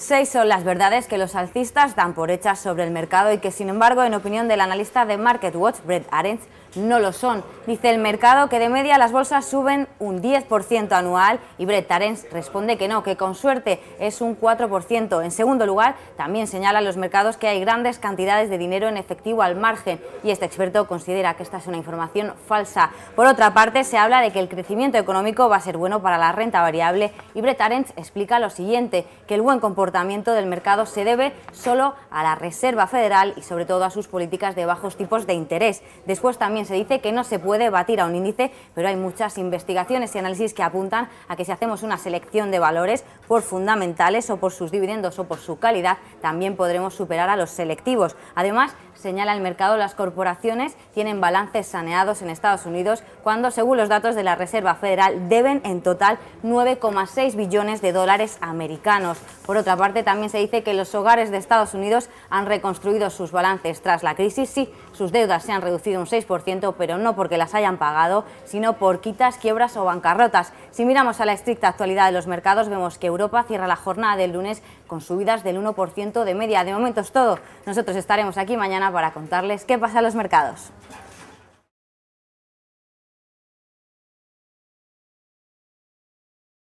Seis son las verdades que los alcistas dan por hechas sobre el mercado y que, sin embargo, en opinión del analista de MarketWatch, Brett Arendt, no lo son. Dice el mercado que de media las bolsas suben un 10% anual y Brett Arends responde que no, que con suerte es un 4%. En segundo lugar, también señalan los mercados que hay grandes cantidades de dinero en efectivo al margen y este experto considera que esta es una información falsa. Por otra parte, se habla de que el crecimiento económico va a ser bueno para la renta variable y Brett Arends explica lo siguiente, que el buen comportamiento comportamiento del mercado se debe solo a la Reserva Federal y sobre todo a sus políticas de bajos tipos de interés. Después también se dice que no se puede batir a un índice, pero hay muchas investigaciones y análisis que apuntan a que si hacemos una selección de valores por fundamentales o por sus dividendos o por su calidad, también podremos superar a los selectivos. Además, señala el mercado, las corporaciones tienen balances saneados en Estados Unidos cuando, según los datos de la Reserva Federal, deben en total 9,6 billones de dólares americanos. Por otra Aparte también se dice que los hogares de Estados Unidos han reconstruido sus balances tras la crisis. Sí, sus deudas se han reducido un 6%, pero no porque las hayan pagado, sino por quitas, quiebras o bancarrotas. Si miramos a la estricta actualidad de los mercados, vemos que Europa cierra la jornada del lunes con subidas del 1% de media. De momento es todo. Nosotros estaremos aquí mañana para contarles qué pasa en los mercados.